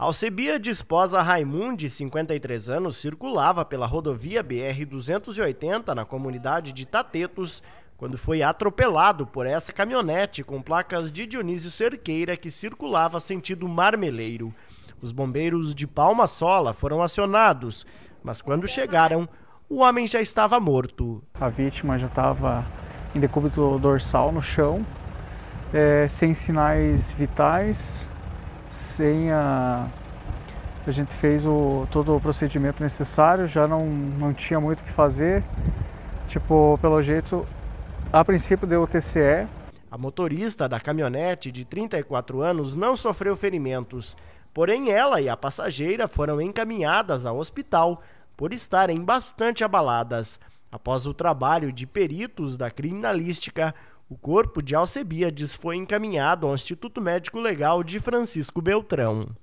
Alcebiades esposa Raimundi, 53 anos, circulava pela rodovia BR-280 na comunidade de Tatetos, quando foi atropelado por essa caminhonete com placas de Dionísio Cerqueira que circulava sentido marmeleiro. Os bombeiros de Palma Sola foram acionados, mas quando chegaram, o homem já estava morto. A vítima já estava em decúbito dorsal no chão, é, sem sinais vitais, sem a. A gente fez o, todo o procedimento necessário, já não, não tinha muito o que fazer. Tipo, pelo jeito, a princípio deu o TCE. A motorista da caminhonete de 34 anos não sofreu ferimentos, porém ela e a passageira foram encaminhadas ao hospital por estarem bastante abaladas. Após o trabalho de peritos da criminalística, o corpo de Alcebiades foi encaminhado ao Instituto Médico Legal de Francisco Beltrão.